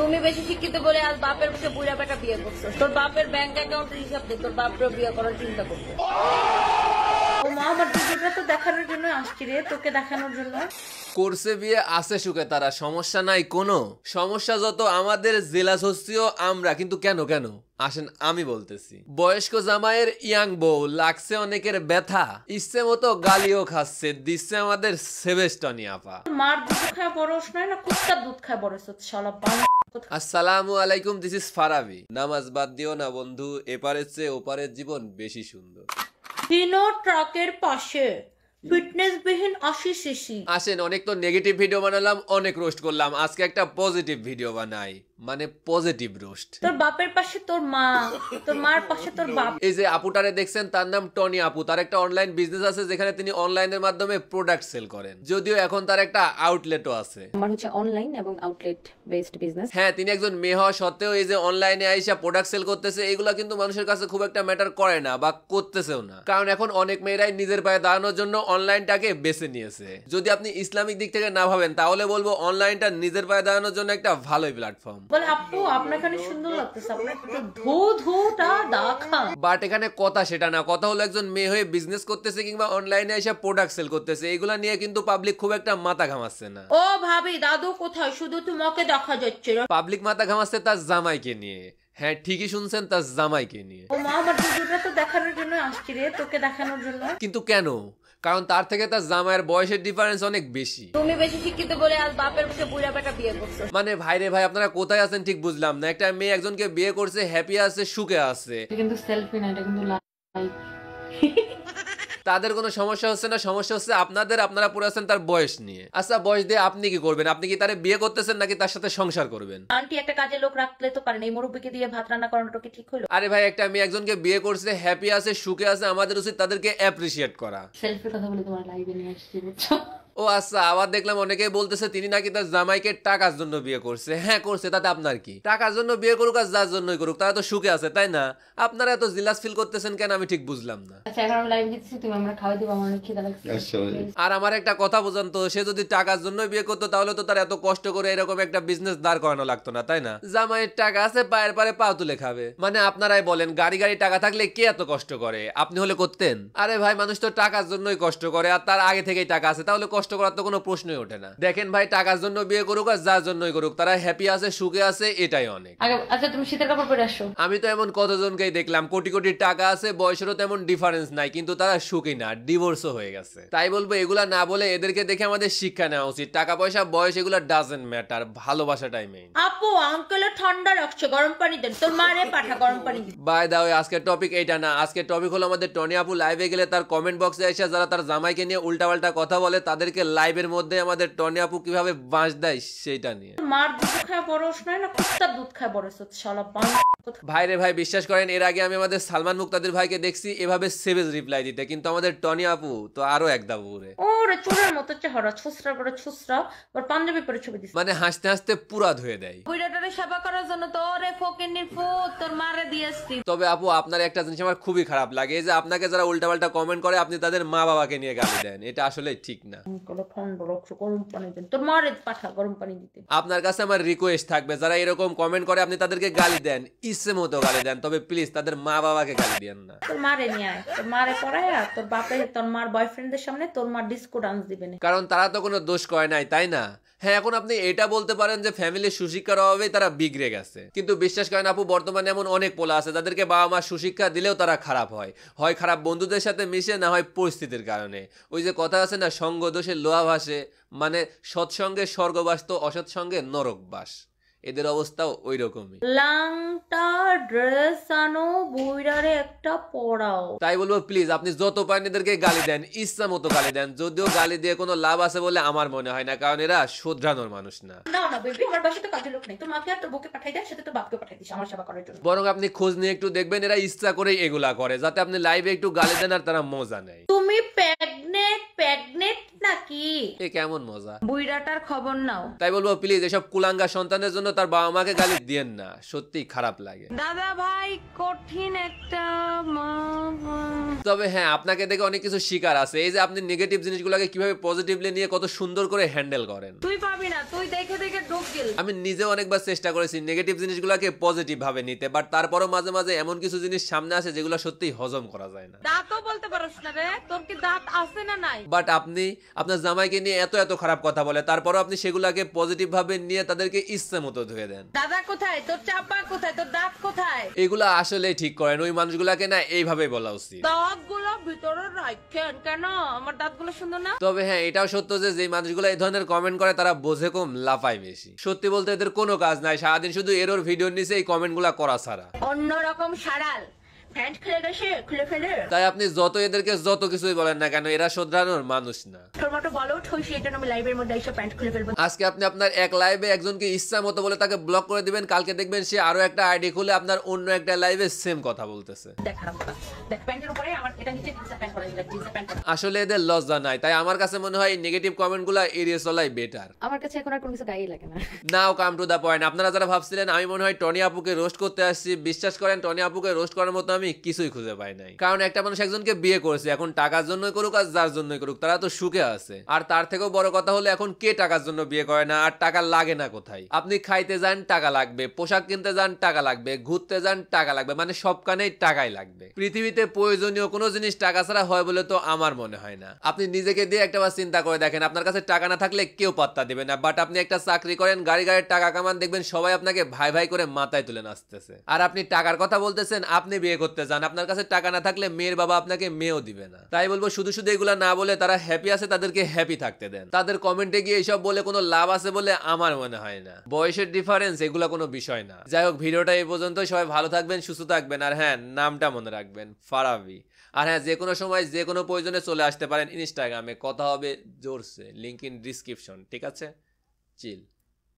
তুমি বেশি শিক্ষিত বলে আজ বাপের মুখে বুড়া বেটা বিয়ে করছো তোর বাপের ব্যাংক অ্যাকাউন্টের হিসাব দিয়ে তোর বাপের বিয়ে করার চিন্তা করছো আসেন আমি বলতেছি বয়স্ক জামাইয়ের ইয়াং বউ লাগছে অনেকের ব্যথা ইচ্ছে মতো গালিও খাচ্ছে দিচ্ছে আমাদের সেবেস্টনি আপা মার দুধ খায় বড় না কুত্তার দুধ খায় বড় আসসালামু আলাইকুম দিস ইস ফারাবি নামাজ বাদ দিও না বন্ধু এপারের চেয়ে ওপারের জীবন বেশি সুন্দর দিনো ট্রাকের পাশে আসেন অনেক তো নেগেটিভ ভিডিও বানালাম অনেক রোস্ট করলাম আজকে একটা পজিটিভ ভিডিও বানাই মানে পজিটিভ রোস্ট তোর বাপের পাশে তোর মা তোর মার পাশে তোর বাপ এই যে আপুটারে দেখছেন তার নাম টনি আপু তার একটা অনলাইন বিজনেস আছে যেখানে তিনি অনলাইনের মাধ্যমে প্রোডাক্ট সেল করেন যদিও এখন তার একটা আউটলেটও আছে আমার হচ্ছে অনলাইন এবং আউটলেট বেসড বিজনেস হ্যাঁ তিনি একজন মেয়ে হওয়া সত্ত্বেও এই যে অনলাইনে আইসা প্রোডাক্ট সেল করতেছে এগুলা কিন্তু মানুষের কাছে খুব একটা ম্যাটার করে না বা করতেছেও না কারণ এখন অনেক মেয়েরাই নিজের পায়ে দাঁড়ানোর জন্য অনলাইনটাকে বেছে নিয়েছে যদি আপনি ইসলামিক দিক থেকে না ভাবেন তাহলে বলবো অনলাইনটা নিজের পায়ে দাঁড়ানোর জন্য একটা ভালো প্ল্যাটফর্ম বলে আপু আপনার কানে সুন্দর লাগতেছে আপনার ধো ধোটা দেখা বাট এখানে কথা সেটা না কথা হলো একজন মেয়ে হয়ে বিজনেস করতেছে কিংবা অনলাইনে এসে প্রোডাক্ট সেল করতেছে এগুলা নিয়ে কিন্তু পাবলিক খুব একটা মাথা ঘামাচ্ছে না ও ভাবি দাদু কোথায় শুধু তোমাকে দেখা যাচ্ছে পাবলিক মাথা ঘামাচ্ছে তার জামাইকে নিয়ে হ্যাঁ ঠিকই শুনছেন তার জামাইকে নিয়ে ও মা আমার দুজনে তো দেখানোর জন্য আসছি রে তোকে দেখানোর জন্য কিন্তু কেন কারণ তার থেকে তার জামাইয়ের বয়সের ডিফারেন্স অনেক বেশি তুমি বেশি শিক্ষিত বলে আর বাপের মুখে বুড়া বেটা বিয়ে করছো মানে ভাই রে ভাই আপনারা কোথায় আছেন ঠিক বুঝলাম না একটা মেয়ে একজনকে বিয়ে করছে হ্যাপি আছে সুখে আছে কিন্তু সেলফি না এটা কিন্তু লাইক তাদের কোনো সমস্যা হচ্ছে না সমস্যা হচ্ছে আপনাদের আপনারা আছেন তার বয়স নিয়ে আচ্ছা বয়স দিয়ে আপনি কি করবেন আপনি কি তারে বিয়ে করতেছেন নাকি তার সাথে সংসার করবেন আন্টি একটা কাজে লোক রাখলে তো কারণ এই মুরব্বীকে দিয়ে ভাত রান্না করানোটা কি ঠিক হলো আরে ভাই একটা আমি একজনকে বিয়ে করছে হ্যাপি আছে সুখে আছে আমাদের উচিত তাদেরকে অ্যাপ্রিসিয়েট করা সেলফি কথা বলে তোমার লাইভে নিয়ে আসছি ও আচ্ছা আবার দেখলাম অনেকেই বলতেছে তিনি নাকি তার জামাইকে টাকার জন্য বিয়ে করছে হ্যাঁ করছে তাতে আপনার কি টাকার জন্য বিয়ে করুক আর যার জন্যই করুক তারা তো সুখে আছে তাই না আপনারা এত জিলাস ফিল করতেছেন কেন আমি ঠিক বুঝলাম না আচ্ছা, আচ্ছা, আর আমার একটা কথা বোঝান তো সে যদি টাকার জন্য বিয়ে করতো তাহলে তো তার এত কষ্ট করে এরকম একটা বিজনেস দাঁড় করানো লাগতো না তাই না জামাইয়ের টাকা আছে পায়ের পারে পা তুলে খাবে মানে আপনারাই বলেন গাড়ি গাড়ি টাকা থাকলে কে এত কষ্ট করে আপনি হলে করতেন আরে ভাই মানুষ তো টাকার জন্যই কষ্ট করে আর তার আগে থেকেই টাকা আছে তাহলে কষ্ট কষ্ট করার তো কোনো প্রশ্নই ওঠে না দেখেন ভাই টাকার জন্য বিয়ে করুক আর যার জন্যই করুক তারা হ্যাপি আছে সুখে আছে এটাই অনেক আচ্ছা তুমি শীতের কাপড় পরে আসো আমি তো এমন কতজনকেই দেখলাম কোটি কোটি টাকা আছে বয়সেরও তেমন ডিফারেন্স নাই কিন্তু তারা সুখী না ডিভোর্সও হয়ে গেছে তাই বলবো এগুলা না বলে এদেরকে দেখে আমাদের শিক্ষা নেওয়া উচিত টাকা পয়সা বয়স এগুলা ডাজেন্ট ম্যাটার ভালোবাসাটাই মেইন আপু আঙ্কেল ঠান্ডা রাখছে গরম পানি দেন তোর মারে পাঠা গরম পানি বাই দাও আজকে টপিক এটা না আজকে টপিক হলো আমাদের টনি আপু লাইভে গেলে তার কমেন্ট বক্সে এসে যারা তার জামাইকে নিয়ে উল্টা পাল্টা কথা বলে তাদের আমাদেরকে লাইভের মধ্যে আমাদের টনি আপু কিভাবে বাঁশ দেয় সেটা নিয়ে মার দুধ খায় বড়স নয় না কুত্তার দুধ খায় বড়স শালা বাঁশ ভাইরে ভাই বিশ্বাস করেন এর আগে আমি আমাদের সালমান মুক্তাদের ভাইকে দেখছি এভাবে সেভেজ রিপ্লাই দিতে কিন্তু আমাদের টনি আপু তো আরো এক দাবু রে ও রে চোরের মতো চেহারা ছুসরা করে ছুসরা ওর পাঞ্জাবি পরে ছবি দিছে মানে হাসতে হাসতে পুরা ধুয়ে দেয় বুইড়াটারে সেবা করার জন্য তো রে ফকিনির ফুত তোর মারে দিয়েছি তবে আপু আপনার একটা জিনিস আমার খুবই খারাপ লাগে যে আপনাকে যারা উল্টাপাল্টা কমেন্ট করে আপনি তাদের মা বাবাকে নিয়ে গালি দেন এটা আসলে ঠিক না আপনার কাছে আমার রিকোয়েস্ট থাকবে যারা এরকম কমেন্ট করে আপনি তাদেরকে গালি দেন ইচ্ছে মতো গালি দেন তবে প্লিজ তাদের মা বাবাকে গালি দেন না তোর মারে নিয়ে আয় তোর মারে পড়ায়া তোর বাপে তোর মার বয়ফ্রেন্ডের সামনে তোর মার ডিস্কো ডান্স দিবে না কারণ তারা তো কোনো দোষ কয় নাই তাই না হ্যাঁ এখন আপনি এটা বলতে পারেন যে ফ্যামিলি সুশিক্ষার অভাবে তারা বিগড়ে গেছে কিন্তু বিশ্বাস করেন আপু বর্তমানে এমন অনেক পোলা আছে যাদেরকে বাবা মা সুশিক্ষা দিলেও তারা খারাপ হয় হয় খারাপ বন্ধুদের সাথে মিশে না হয় পরিস্থিতির কারণে ওই যে কথা আছে না সঙ্গ দোষে লোহা ভাসে মানে সৎসঙ্গে স্বর্গবাস তো অসৎসঙ্গে নরকবাস এদের অবস্থাও ওই রকমই লাংটা ড্রেস আনো একটা পড়াও তাই বলবো প্লিজ আপনি যত পারেন এদেরকে গালি দেন ইচ্ছা মতো গালি দেন যদিও গালি দিয়ে কোনো লাভ আছে বলে আমার মনে হয় না কারণ এরা শোধরানোর মানুষ না না না বেবি আমার বাসাতে কাজের লোক নেই মাকে আর তোর বউকে পাঠাই দেয় সাথে বাপকে পাঠাই দিস আমার সেবা করার জন্য বরং আপনি খোঁজ নিয়ে একটু দেখবেন এরা ইচ্ছা করে এগুলা করে যাতে আপনি লাইভে একটু গালি দেন আর তারা মজা নেয় তুমি নাকি এ কেমন মজা বুইড়াটার খবর নাও তাই বলবো প্লিজ এসব কুলাঙ্গা সন্তানের জন্য তার বাবা মাকে গালি দিয়েন না সত্যি খারাপ লাগে দাদা ভাই কঠিন একটা তবে হ্যাঁ আপনাকে দেখে অনেক কিছু শিকার আছে এই যে আপনি নেগেটিভ জিনিসগুলোকে কিভাবে পজিটিভলি নিয়ে কত সুন্দর করে হ্যান্ডেল করেন তুই পাবি না তুই দেখে দেখে ঢোক আমি নিজে অনেকবার চেষ্টা করেছি নেগেটিভ জিনিসগুলোকে পজিটিভ ভাবে নিতে বাট তারপরও মাঝে মাঝে এমন কিছু জিনিস সামনে আসে যেগুলো সত্যি হজম করা যায় না দাঁতও বলতে পারছ না রে তোর কি দাঁত আছে না নাই বাট আপনি আপনার জামাইকে নিয়ে এত এত খারাপ কথা বলে তারপরও আপনি পজিটিভ ভাবে নিয়ে তাদেরকে ইচ্ছে মতো ধুয়ে দেন দাদা কোথায় তোর চাপা কোথায় তোর দাঁত কোথায় এগুলো আসলে ঠিক করেন ওই মানুষগুলাকে না এইভাবে বলা উচিত দাঁতগুলো ভিতরে রাখেন কেন আমার দাঁতগুলো সুন্দর না তবে হ্যাঁ এটাও সত্য যে যে মানুষগুলো এই ধরনের কমেন্ট করে তারা বোঝে কম লাফায় বেশি সত্যি বলতে এদের কোনো কাজ নাই সারাদিন শুধু এরোর ভিডিও নিচে এই কমেন্টগুলো করা ছাড়া অন্যরকম সারাল তাই আপনি যত এদেরকে যত কিছুই বলেন না কেন এরা শোধরানোর মানুষ না আজকে আপনি আপনার এক লাইভে একজনকে ইচ্ছা মতো বলে তাকে ব্লক করে দিবেন কালকে দেখবেন সে আরো একটা আইডি খুলে আপনার অন্য একটা লাইভে সেম কথা বলতেছে আসলে এদের লজ্জা নাই তাই আমার কাছে মনে হয় নেগেটিভ কমেন্টগুলো এড়িয়ে চলাই বেটার আমার কাছে এখন আর কোনো কিছু গায়ে লাগে না নাও কাম টু দা পয়েন্ট আপনারা যারা ভাবছিলেন আমি মনে হয় টনি আপুকে রোস্ট করতে আসছি বিশ্বাস করেন টনি আপুকে রোস্ট করার মতো আমি কিছুই খুঁজে পাই নাই কারণ একটা মানুষ একজনকে বিয়ে করেছে এখন টাকার জন্য করুক আর যার জন্যই করুক তারা তো সুখে আছে আর তার থেকেও বড় কথা হলো এখন কে টাকার জন্য বিয়ে করে না আর টাকা লাগে না কোথায় আপনি খাইতে যান টাকা লাগবে পোশাক কিনতে যান টাকা লাগবে ঘুরতে যান টাকা লাগবে মানে সব কানেই টাকাই লাগবে পৃথিবীতে প্রয়োজনীয় কোনো জিনিস টাকা ছাড়া হয় বলে তো আমার মনে হয় না আপনি নিজেকে দিয়ে একটা বার চিন্তা করে দেখেন আপনার কাছে টাকা না থাকলে কেউ পাত্তা দেবে না বাট আপনি একটা চাকরি করেন গাড়ি গাড়ির টাকা কামান দেখবেন সবাই আপনাকে ভাই ভাই করে মাথায় তুলে নাচতেছে আর আপনি টাকার কথা বলতেছেন আপনি বিয়ে করতে করতে যান আপনার কাছে টাকা না থাকলে মেয়ের বাবা আপনাকে মেয়েও দিবে না তাই বলবো শুধু শুধু এগুলা না বলে তারা হ্যাপি আছে তাদেরকে হ্যাপি থাকতে দেন তাদের কমেন্টে গিয়ে এসব বলে কোনো লাভ আছে বলে আমার মনে হয় না বয়সের ডিফারেন্স এগুলা কোনো বিষয় না যাই হোক ভিডিওটা এই পর্যন্ত সবাই ভালো থাকবেন সুস্থ থাকবেন আর হ্যাঁ নামটা মনে রাখবেন ফারাবি আর হ্যাঁ যে কোনো সময় যে কোনো প্রয়োজনে চলে আসতে পারেন ইনস্টাগ্রামে কথা হবে জোরসে লিঙ্ক ইন ডিসক্রিপশন ঠিক আছে চিল